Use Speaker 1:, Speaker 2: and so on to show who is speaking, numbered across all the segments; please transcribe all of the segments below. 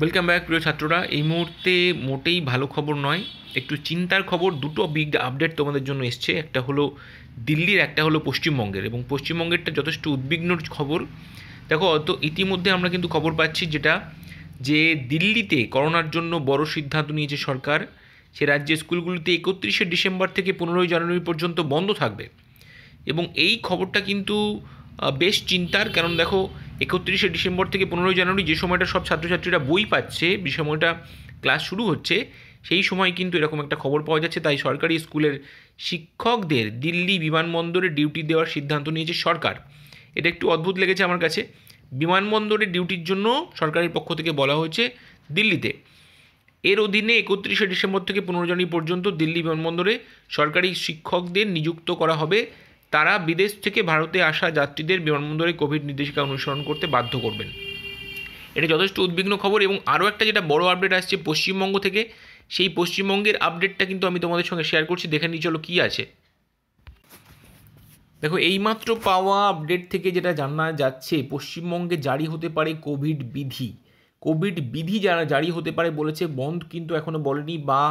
Speaker 1: welcome back প্রিয় ছাত্ররা এই মুহূর্তে মোটেই ভালো খবর নয় একটু চিন্তার খবর দুটো বিগ আপডেট তোমাদের জন্য এসছে একটা হলো দিল্লির একটা হলো পশ্চিমবঙ্গের এবং পশ্চিমবঙ্গেরটা যথেষ্ট উদ্বিগ্ন খবর দেখো অত ইতিমধ্যে আমরা কিন্তু খবর পাচ্ছি যেটা যে দিল্লিতে করোনার জন্য বড় সিদ্ধান্ত নিয়েছে সরকার সে রাজ্যের স্কুলগুলিতে একত্রিশে ডিসেম্বর থেকে পনেরোই জানুয়ারি পর্যন্ত বন্ধ থাকবে এবং এই খবরটা কিন্তু বেশ চিন্তার কারণ দেখো একত্রিশে ডিসেম্বর থেকে পনেরোই জানুয়ারি যে সময়টা সব ছাত্রছাত্রীরা বই পাচ্ছে যে সময়টা ক্লাস শুরু হচ্ছে সেই সময় কিন্তু এরকম একটা খবর পাওয়া যাচ্ছে তাই সরকারি স্কুলের শিক্ষকদের দিল্লি বিমানবন্দরে ডিউটি দেওয়ার সিদ্ধান্ত নিয়েছে সরকার এটা একটু অদ্ভুত লেগেছে আমার কাছে বিমানবন্দরে ডিউটির জন্য সরকারের পক্ষ থেকে বলা হয়েছে দিল্লিতে এর অধীনে একত্রিশে ডিসেম্বর থেকে পনেরো জানুয়ারি পর্যন্ত দিল্লি বিমানবন্দরে সরকারি শিক্ষকদের নিযুক্ত করা হবে তারা বিদেশ থেকে ভারতে আসা যাত্রীদের বিমানবন্দরে কোভিড নির্দেশিকা অনুসরণ করতে বাধ্য করবেন এটা যথেষ্ট উদ্বিগ্ন খবর এবং আরও একটা যেটা বড় আপডেট আসছে পশ্চিমবঙ্গ থেকে সেই পশ্চিমবঙ্গের আপডেটটা কিন্তু আমি তোমাদের সঙ্গে শেয়ার করছি দেখে নিয়ে চলো কী আছে দেখো এইমাত্র পাওয়া আপডেট থেকে যেটা জানা যাচ্ছে পশ্চিমবঙ্গে জারি হতে পারে কোভিড বিধি কোভিড বিধি যারা জারি হতে পারে বলেছে বন্ধ কিন্তু এখনও বলেনি বা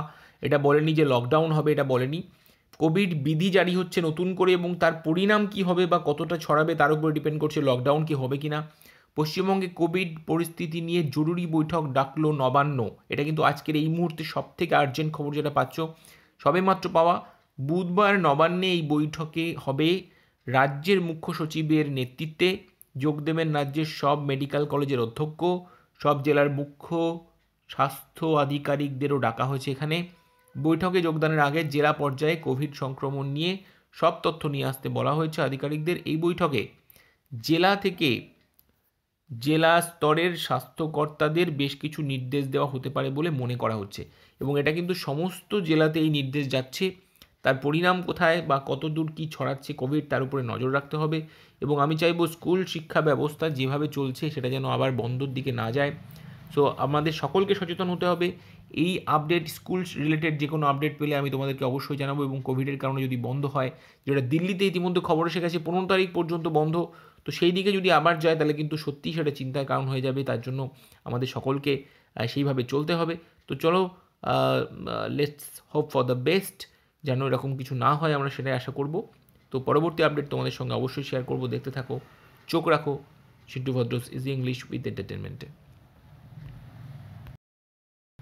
Speaker 1: এটা বলেনি যে লকডাউন হবে এটা বলেনি কোভিড বিধি জারি হচ্ছে নতুন করে এবং তার পরিণাম কি হবে বা কতটা ছড়াবে তার উপরে ডিপেন্ড করছে লকডাউন কি হবে কি না পশ্চিমবঙ্গে কোভিড পরিস্থিতি নিয়ে জরুরি বৈঠক ডাকলো নবান্ন এটা কিন্তু আজকের এই মুহূর্তে থেকে আর্জেন্ট খবর যেটা পাচ্ছ সবে মাত্র পাওয়া বুধবার নবান্নে এই বৈঠকে হবে রাজ্যের মুখ্য সচিবের নেতৃত্বে যোগ দেবেন রাজ্যের সব মেডিকেল কলেজের অধ্যক্ষ সব জেলার মুখ্য স্বাস্থ্য আধিকারিকদেরও ডাকা হয়েছে এখানে বৈঠকে যোগদানের আগে জেলা পর্যায়ে কোভিড সংক্রমণ নিয়ে সব তথ্য নিয়ে আসতে বলা হয়েছে আধিকারিকদের এই বৈঠকে জেলা থেকে জেলা স্তরের স্বাস্থ্যকর্তাদের বেশ কিছু নির্দেশ দেওয়া হতে পারে বলে মনে করা হচ্ছে এবং এটা কিন্তু সমস্ত জেলাতে এই নির্দেশ যাচ্ছে তার পরিণাম কোথায় বা কত দূর কী ছড়াচ্ছে কোভিড তার উপরে নজর রাখতে হবে এবং আমি চাইব স্কুল শিক্ষা ব্যবস্থা যেভাবে চলছে সেটা যেন আবার বন্ধর দিকে না যায় সো আমাদের সকলকে সচেতন হতে হবে এই আপডেট স্কুল রিলেটেড যে কোনো আপডেট পেলে আমি তোমাদেরকে অবশ্যই জানাবো এবং কোভিডের কারণে যদি বন্ধ হয় যেটা দিল্লিতে ইতিমধ্যে খবর এসে গেছে পনেরো তারিখ পর্যন্ত বন্ধ তো সেই দিকে যদি আবার যায় তাহলে কিন্তু সত্যিই সেটা চিন্তার কারণ হয়ে যাবে তার জন্য আমাদের সকলকে সেইভাবে চলতে হবে তো চলো let's hope for the best যেন এরকম কিছু না হয় আমরা সেটাই আশা করব তো পরবর্তী আপডেট তোমাদের সঙ্গে অবশ্যই শেয়ার করব দেখতে থাকো চোখ রাখো সিদ্ধু ভদ্রস ইজি ইংলিশ উইথ এন্টারটেনমেন্টে